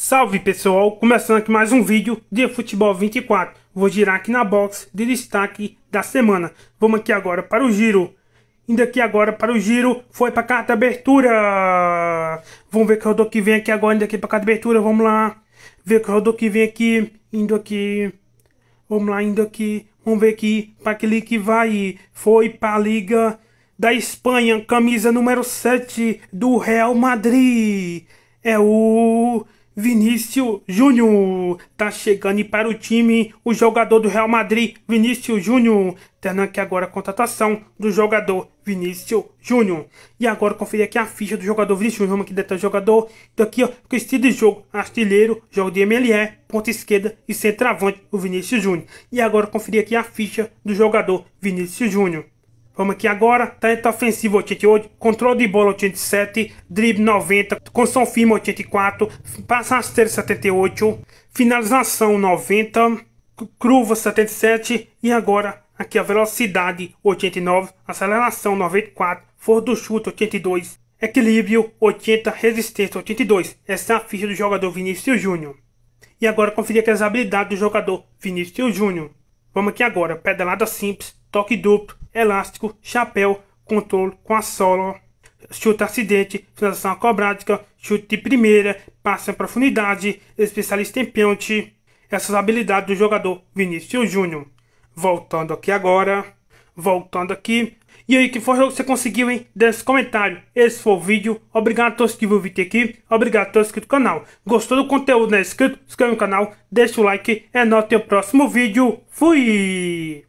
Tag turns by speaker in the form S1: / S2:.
S1: Salve pessoal, começando aqui mais um vídeo de Futebol 24. Vou girar aqui na box de destaque da semana. Vamos aqui agora para o giro. Indo aqui agora para o giro, foi para a carta abertura. Vamos ver que rodou que vem aqui agora, indo aqui para a carta abertura, vamos lá. Ver que rodou que vem aqui, indo aqui. Vamos lá, indo aqui. Vamos ver aqui para aquele que vai. Foi para a Liga da Espanha, camisa número 7 do Real Madrid. É o Vinícius Júnior tá chegando para o time o jogador do Real Madrid, Vinícius Júnior. Tendo aqui agora a contratação do jogador Vinícius Júnior. E agora conferir aqui a ficha do jogador Vinícius Júnior, vamos aqui detalhe do jogador. Então aqui, ó, com estilo de jogo, artilheiro, jogo de MLE, ponta esquerda e centroavante, o Vinícius Júnior. E agora conferir aqui a ficha do jogador Vinícius Júnior. Vamos aqui agora. Talento ofensivo 88, controle de bola 87, drible 90, construção firme 84, passa rasteiro 78, finalização 90, curva 77 e agora aqui a velocidade 89, aceleração 94, força do chute 82, equilíbrio 80, resistência 82. Essa é a ficha do jogador Vinícius Júnior. E agora conferir aqui as habilidades do jogador Vinícius Júnior. Vamos aqui agora, pedalada simples, toque duplo, elástico, chapéu, controle com a sola, chute acidente, finalização acrobática, chute de primeira, passe em profundidade, especialista em pênalti. Essas habilidades do jogador Vinícius Júnior. Voltando aqui agora, voltando aqui. E aí, que foi o jogo que você conseguiu, hein? Deixe comentário. Esse foi o vídeo. Obrigado a todos que viram o vídeo aqui. Obrigado a todos que do canal. Gostou do conteúdo, né? Inscrito? Inscreva no canal, deixa o like. É nóis, até o próximo vídeo. Fui!